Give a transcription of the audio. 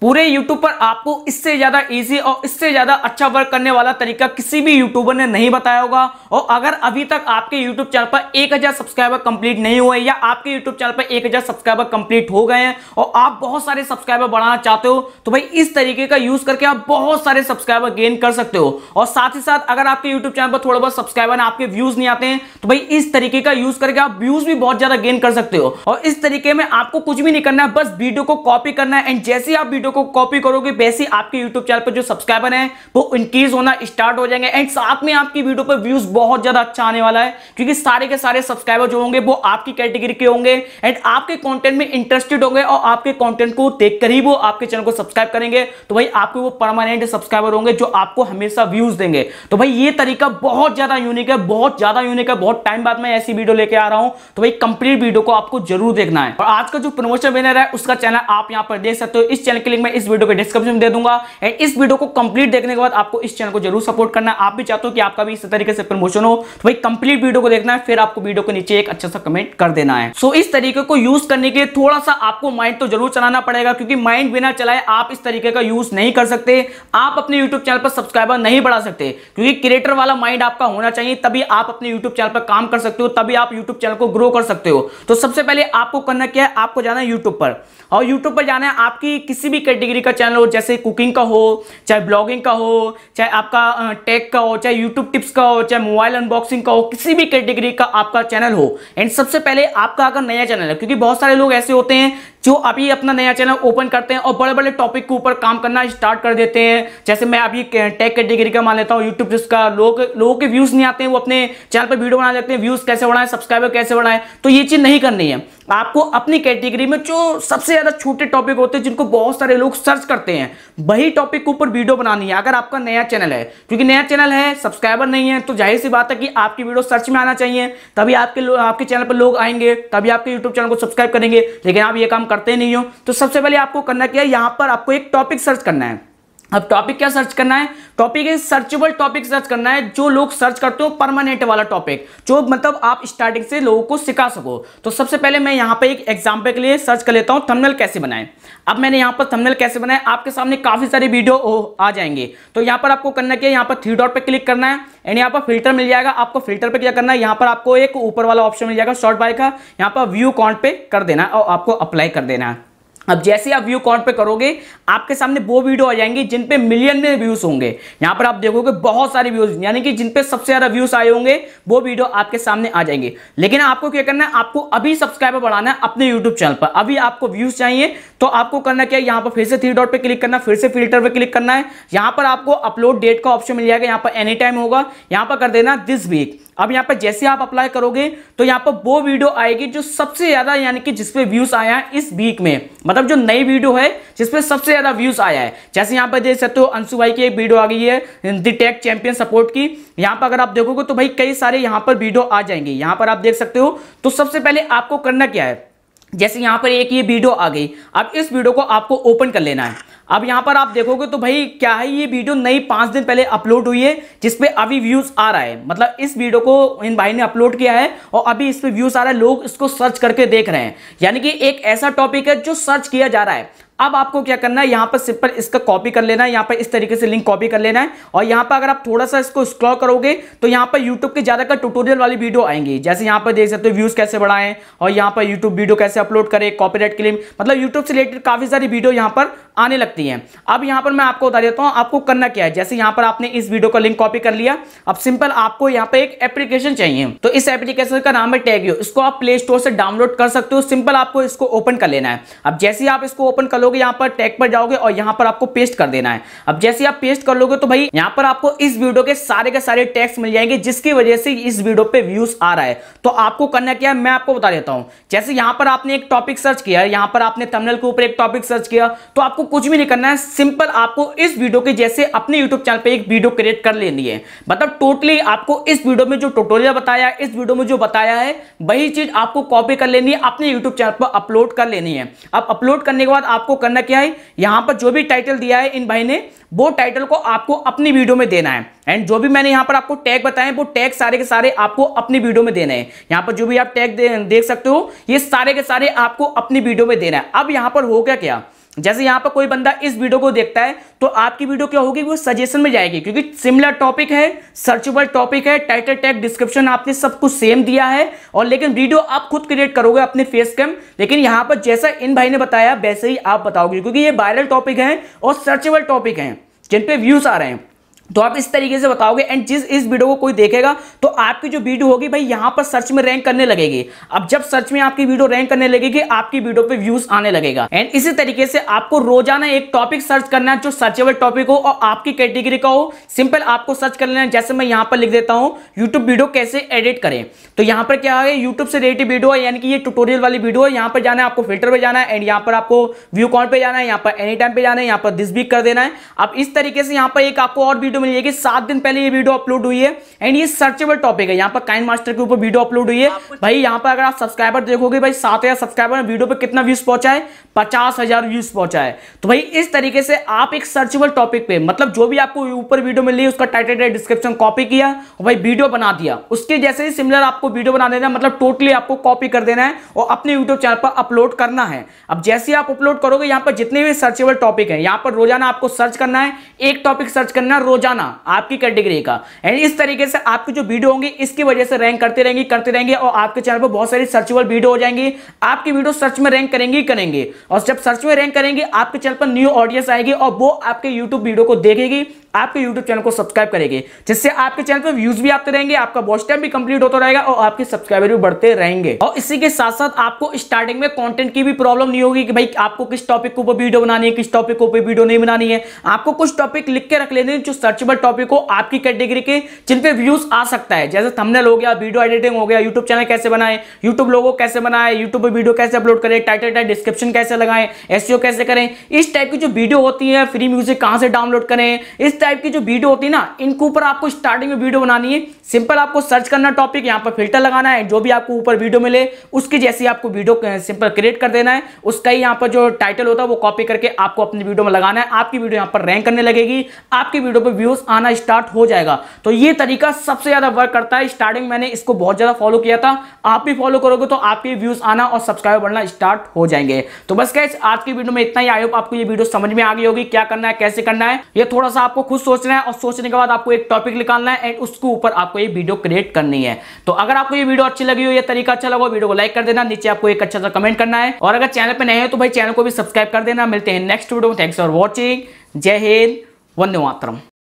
पूरे YouTube पर आपको इससे ज़्यादा इजी और इससे ज़्यादा अच्छा वर्क करने वाला तरीका किसी भी यूट्यूबर ने नहीं बताया होगा और अगर अभी तक आपके YouTube चैनल पर 1000 सब्सक्राइबर कंप्लीट नहीं हुए या आपके YouTube चैनल पर 1000 सब्सक्राइबर कंप्लीट हो गए हैं और आप बहुत सारे सब्सक्राइबर बढ़ाना चाहते हो तो भाई इस तरीके का यूज़ करके आप बहुत सारे सब्सक्राइबर गेन कर सकते हो और साथ ही साथ अगर आपके यूट्यूब चैनल पर थोड़ा बहुत सब्सक्राइबर आपके व्यूज़ नहीं आते हैं तो भाई इस तरीके का यूज़ करके आप व्यूज़ भी बहुत ज़्यादा गेन कर सकते हो और इस तरीके में आपको कुछ भी नहीं करना है बस वीडियो को कॉपी करना है एंड जैसे आप वीडियो वीडियो को कॉपी करोगे वैसे आपके यूट्यूब चैनल पर जो सब्सक्राइबर हैं वो इंक्रीज होना स्टार्ट हो जाएंगे एंड साथ में आपकी वीडियो पर व्यूज बहुत ज्यादा अच्छा आने वाला है क्योंकि सारे के सारे सब्सक्राइबर जो होंगे वो आपकी कैटेगरी के होंगे एंड आपके कॉन्टेंट में इंटरेस्टेड होंगे और आपके कॉन्टेंट को देख ही वो आपके चैनल को सब्सक्राइब करेंगे तो भाई आपके वो परमानेंट सब्सक्राइबर होंगे जो आपको हमेशा व्यूज देंगे तो भाई ये तरीका बहुत ज्यादा यूनिक है बहुत ज्यादा यूनिक है बहुत टाइम बाद में ऐसी वीडियो लेके आ रहा हूं तो भाई कंप्लीट वीडियो को आपको जरूर देखना है और आज का जो प्रमोशन बेनर है उसका चैनल आप यहां पर देख सकते हो इस चैनल के लिए लिंक मैं इस वीडियो के डिस्क्रिप्शन में दे दूंगा एंड इस वीडियो को कंप्लीट देखने के बाद आपको इस चैनल को जरूर सपोर्ट करना आप भी चाहते हो कि आपका भी इस तरीके से प्रमोशन हो तो भाई कंप्लीट वीडियो को देखना है फिर आपको वीडियो के नीचे एक अच्छा सा कमेंट कर देना है सो इस तरीके को यूज करने के लिए थोड़ा सा आपको माइंड तो जरूर चलाना पड़ेगा क्योंकि माइंड बिना चलाए आप इस तरीके का यूज नहीं कर सकते आप अपने यूट्यूब चैनल पर सब्सक्राइबर नहीं बढ़ा सकते क्योंकि क्रिएटर वाला माइंड आपका होना चाहिए तभी आप अपने यूट्यूब चैनल पर काम कर सकते हो तभी आप यूट्यूब चैनल को ग्रो कर सकते हो तो सबसे पहले आपको करना क्या है आपको जाना है यूट्यूब पर और यूट्यूब पर जाना है आपकी किसी भी कैटेगरी का चैनल हो जैसे कुकिंग का हो चाहे ब्लॉगिंग का हो चाहे आपका टेक का हो चाहे यूट्यूब टिप्स का हो चाहे मोबाइल अनबॉक्सिंग का हो किसी भी कैटेगरी का आपका चैनल हो एंड सबसे पहले आपका अगर नया चैनल है क्योंकि बहुत सारे लोग ऐसे होते हैं जो अभी अपना नया चैनल ओपन करते हैं और बड़े बड़े टॉपिक के ऊपर काम करना स्टार्ट कर देते हैं जैसे मैं अभी टेक कैटेगरी का मान लेता हूँ यूट्यूब जिसका लोग लोगों के व्यूज़ नहीं आते हैं वो अपने चैनल पर वीडियो बना लेते हैं व्यूज़ कैसे बढ़ाएं सब्सक्राइबर कैसे बढ़ाएं तो ये चीज़ नहीं करनी है आपको अपनी कैटेगरी में जो सबसे ज़्यादा छोटे टॉपिक होते हैं जिनको बहुत सारे लोग सर्च करते हैं वही टॉपिक के ऊपर वीडियो बनानी है अगर आपका नया चैनल है क्योंकि नया चैनल है सब्सक्राइबर नहीं है तो जाहिर सी बात है कि आपकी वीडियो सर्च में आना चाहिए तभी आपके आपके चैनल पर लोग आएंगे तभी आपके यूट्यूब चैनल को सब्सक्राइब करेंगे लेकिन आप ये काम करते नहीं हो तो सबसे पहले आपको करना क्या है यहां पर आपको एक टॉपिक सर्च करना है अब टॉपिक क्या सर्च करना है टॉपिक है सर्चेबल टॉपिक सर्च करना है जो लोग सर्च करते हो परमानेंट वाला टॉपिक जो मतलब आप स्टार्टिंग से लोगों को सिखा सको तो सबसे पहले मैं यहाँ पे एक एग्जाम्पल के लिए सर्च कर लेता हूँ थंबनेल कैसे बनाएं अब मैंने यहाँ पर थंबनेल कैसे बनाए आपके सामने काफ़ी सारे वीडियो आ जाएंगे तो यहाँ पर आपको करना क्या यहाँ पर थ्री डॉट पर क्लिक करना है एंड यहाँ पर फिल्टर मिल जाएगा आपको फिल्टर पर क्या करना है यहाँ पर आपको एक ऊपर वाला ऑप्शन मिल जाएगा शॉर्ट बाय का यहाँ पर व्यू कॉन्ट पे कर देना और आपको अप्लाई कर देना है अब जैसे आप व्यू काउंट पे करोगे आपके सामने वो वीडियो आ जाएंगे जिन पे मिलियन में व्यूज होंगे यहाँ पर आप देखोगे बहुत सारे व्यूज यानी कि जिन पे सबसे ज्यादा व्यूज आए होंगे वो वीडियो आपके सामने आ जाएंगे लेकिन आपको क्या करना है आपको अभी सब्सक्राइबर बढ़ाना है अपने यूट्यूब चैनल पर अभी आपको व्यूज चाहिए तो आपको करना क्या है यहाँ पर फिर से थ्री डॉट पर क्लिक करना फिर से फिल्टर पर क्लिक करना है यहाँ पर आपको अपलोड डेट का ऑप्शन मिल जाएगा यहाँ पर एनी टाइम होगा यहाँ पर कर देना दिस वीक अब यहाँ पर जैसे आप अप्लाई करोगे तो यहाँ पर वो वीडियो आएगी जो सबसे ज्यादा यानी कि जिसपे व्यूज आया है इस वीक में मतलब जो नई वीडियो है जिसपे सबसे ज्यादा व्यूज आया है जैसे यहाँ पर देख सकते हो अंशु भाई की एक वीडियो आ गई है दी टेक चैंपियन सपोर्ट की यहाँ पर अगर आप देखोगे तो भाई कई सारे यहाँ पर वीडियो आ जाएंगे यहाँ पर आप देख सकते हो तो सबसे पहले आपको करना क्या है जैसे यहां पर एक ये वीडियो आ गई अब इस वीडियो को आपको ओपन कर लेना है अब यहाँ पर आप देखोगे तो भाई क्या है ये वीडियो नई पाँच दिन पहले अपलोड हुई है जिसपे अभी व्यूज़ आ रहा है मतलब इस वीडियो को इन भाई ने अपलोड किया है और अभी इस पर व्यूज़ आ रहा है लोग इसको सर्च करके देख रहे हैं यानी कि एक ऐसा टॉपिक है जो सर्च किया जा रहा है अब आपको क्या करना है यहां पर सिंपल इसका कॉपी कर लेना है यहां पर इस तरीके से लिंक कॉपी कर लेना है और यहां पर अगर आप थोड़ा सा इसको स्क्रॉल करोगे तो यहां पर यूट्यूब के का टूटोरियल वाली वीडियो आएंगी जैसे यहां पर देख सकते हो व्यूज कैसे बढ़ाएं और यहां पर यूट्यूब वीडियो कैसे अपलोड करें कॉपीराइट क्लेम मतलब यूट्यूब से रिलेटेड काफी सारी वीडियो यहां पर आने लगती है अब यहां पर मैं आपको बता देता हूं आपको करना क्या है जैसे यहां पर आपने इस वीडियो का लिंक कॉपी कर लिया अब सिंपल आपको यहाँ पर एक एप्लीकेशन चाहिए तो इस एप्लीकेशन का नाम है टैगियो इसको आप प्ले स्टोर से डाउनलोड कर सकते हो सिंपल आपको इसको ओपन कर लेना है अब जैसे आप इसको ओपन कर लोगे यहाँ पर टैग पर जाओगे और यहाँ पर आपको पेस्ट कर देना है अब जैसे आप पेस्ट कर लोगे तो भाई यहाँ पर आपको इस वीडियो के सारे के सारे टैक्स मिल जाएंगे जिसकी वजह से इस वीडियो पे व्यूज आ रहा है तो आपको करना क्या है मैं आपको बता देता हूँ जैसे यहाँ पर आपने एक टॉपिक सर्च किया है यहाँ पर आपने तमिल के ऊपर एक टॉपिक सर्च किया तो आपको कुछ भी नहीं करना है सिंपल आपको इस वीडियो के जैसे अपने यूट्यूब चैनल पर एक वीडियो क्रिएट कर लेनी है मतलब टोटली आपको इस वीडियो में जो टोटोरियल बताया इस वीडियो में जो बताया है वही चीज आपको कॉपी कर लेनी है अपने यूट्यूब चैनल पर अपलोड कर लेनी है अब अपलोड करने के बाद आपको करना क्या है यहां पर जो भी टाइटल दिया है इन भाई ने वो टाइटल को आपको अपनी वीडियो में देना है एंड जो भी मैंने यहां पर आपको टैग बताए वो टैग सारे के सारे आपको अपनी वीडियो में देना है यहां पर जो भी आप टैग दे, देख सकते हो ये सारे के सारे आपको अपनी वीडियो में देना है अब यहां पर हो क्या क्या जैसे यहां पर कोई बंदा इस वीडियो को देखता है तो आपकी वीडियो क्या होगी वो सजेशन में जाएगी क्योंकि सिमिलर टॉपिक है सर्चेबल टॉपिक है टाइटल टैग डिस्क्रिप्शन आपने सब कुछ सेम दिया है और लेकिन वीडियो आप खुद क्रिएट करोगे अपने फेस कैम लेकिन यहां पर जैसा इन भाई ने बताया वैसे ही आप बताओगे क्योंकि ये वायरल टॉपिक है और सर्चेबल टॉपिक है जिनपे व्यूज आ रहे हैं तो आप इस तरीके से बताओगे एंड जिस इस वीडियो को कोई देखेगा तो आपकी जो वीडियो होगी भाई यहां पर सर्च में रैंक करने लगेगी अब जब सर्च में आपकी वीडियो रैंक करने लगेगी आपकी वीडियो पे व्यूज आने लगेगा एंड इसी तरीके से आपको रोजाना एक टॉपिक सर्च करना है जो सर्चेबल टॉपिक हो और आपकी कैटेगरी का हो सिंपल आपको सर्च कर लेना है जैसे मैं यहाँ पर लिख देता हूं यूट्यूब वीडियो कैसे एडिट करें तो यहाँ पर क्या है यूट्यूब से रिलेटेड वीडियो है यानी कि ये टूटोरियल वाली वीडियो है यहाँ पर जाना है आपको फिल्टर पर जाना है एंड यहाँ पर आपको व्यू कॉन्ट पर जाना है यहां पर एनी टाइम पे जाना है यहाँ पर दिस बीक कर देना है अब इस तरीके से यहाँ पर एक आपको और वीडियो वीडियो मिल जाएगी सात दिन पहले ये वीडियो अपलोड हुई है एंड ये सर्चेबल टॉपिक है यहाँ पर काइन मास्टर के ऊपर वीडियो अपलोड हुई है भाई यहाँ पर अगर आप सब्सक्राइबर देखोगे भाई सात हजार सब्सक्राइबर वीडियो पर कितना व्यूज पहुंचा है पचास हजार व्यूज पहुंचा है तो भाई इस तरीके से आप एक सर्चेबल टॉपिक पे मतलब जो भी आपको ऊपर वीडियो मिल रही है उसका टाइटल डिस्क्रिप्शन कॉपी किया और भाई वीडियो बना दिया उसके जैसे ही सिमिलर आपको वीडियो बना देना मतलब टोटली आपको कॉपी कर देना है और अपने यूट्यूब चैनल पर अपलोड करना है अब जैसे आप अपलोड करोगे यहाँ पर जितने भी सर्चेबल टॉपिक है यहाँ पर रोजाना आपको सर्च करना है एक टॉपिक सर्च करना है रोजाना जाना आपकी कैटेगरी का एंड इस तरीके से आपकी जो वीडियो होंगी इसकी वजह से रैंक करते रहेंगे करते रहेंगे और आपके चैनल पर बहुत सारी सर्चेबल वीडियो हो जाएंगी आपकी वीडियो सर्च में रैंक करेंगे करेंगे और जब सर्च में रैंक करेंगे आपके चैनल पर न्यू ऑडियंस आएगी और वो आपके यूट्यूब वीडियो को देखेगी आपके YouTube चैनल को सब्सक्राइब करेंगे जिससे आपके चैनल पर व्यूज भी आते रहेंगे आपका वॉच टाइम भी कंप्लीट होता रहेगा और आपके सब्सक्राइबर भी बढ़ते रहेंगे और इसी के साथ साथ आपको स्टार्टिंग में कंटेंट की भी प्रॉब्लम नहीं होगी कि भाई आपको किस टॉपिक के ऊपर वीडियो बनानी है किस टॉपिक के ऊपर वीडियो नहीं बनानी है आपको कुछ टॉपिक लिख के रख लेने जो सर्च सर्चेबल टॉपिक हो आपकी कैटेगरी के जिन पे व्यूज आ सकता है जैसे थंबनेल हो गया वीडियो एडिटिंग हो गया यूट्यूब चैनल कैसे बनाए यूट्यूब लोगों कैसे बनाए यूट्यूब पर वीडियो कैसे अपलोड करें टाइटल टाइट डिस्क्रिप्शन कैसे लगाएं एसईओ e कैसे करें इस टाइप की जो वीडियो होती है फ्री म्यूजिक कहां से डाउनलोड करें इस टाइप की जो वीडियो होती है ना इनके ऊपर आपको स्टार्टिंग में वीडियो बनानी है सिंपल आपको सर्च करना टॉपिक यहाँ पर फिल्टर लगाना है जो भी आपको ऊपर वीडियो मिले उसकी जैसी आपको वीडियो सिंपल क्रिएट कर देना है उसका ही यहाँ पर जो टाइटल होता है वो कॉपी करके आपको अपनी वीडियो में लगाना है आपकी वीडियो यहाँ पर रैंक करने लगेगी आपकी वीडियो पर व्यू व्यूज आना स्टार्ट हो जाएगा तो ये तरीका सबसे ज्यादा वर्क करता है स्टार्टिंग मैंने इसको बहुत ज्यादा फॉलो किया था आप भी फॉलो करोगे तो आपके व्यूज आना और सब्सक्राइबर बढ़ना स्टार्ट हो जाएंगे तो बस कैस आज की वीडियो में इतना ही आयोग आपको ये वीडियो समझ में आ गई होगी क्या करना है कैसे करना है ये थोड़ा सा आपको खुद सोचना है और सोचने के बाद आपको एक टॉपिक निकालना है एंड उसके ऊपर आपको ये वीडियो क्रिएट करनी है तो अगर आपको ये वीडियो अच्छी लगी हो ये तरीका अच्छा लगा वीडियो को लाइक कर देना नीचे आपको एक अच्छा सा कमेंट करना है और अगर चैनल पर नए हो तो भाई चैनल को भी सब्सक्राइब कर देना मिलते हैं नेक्स्ट वीडियो में थैंक्स फॉर वॉचिंग जय हिंद वंदे मातरम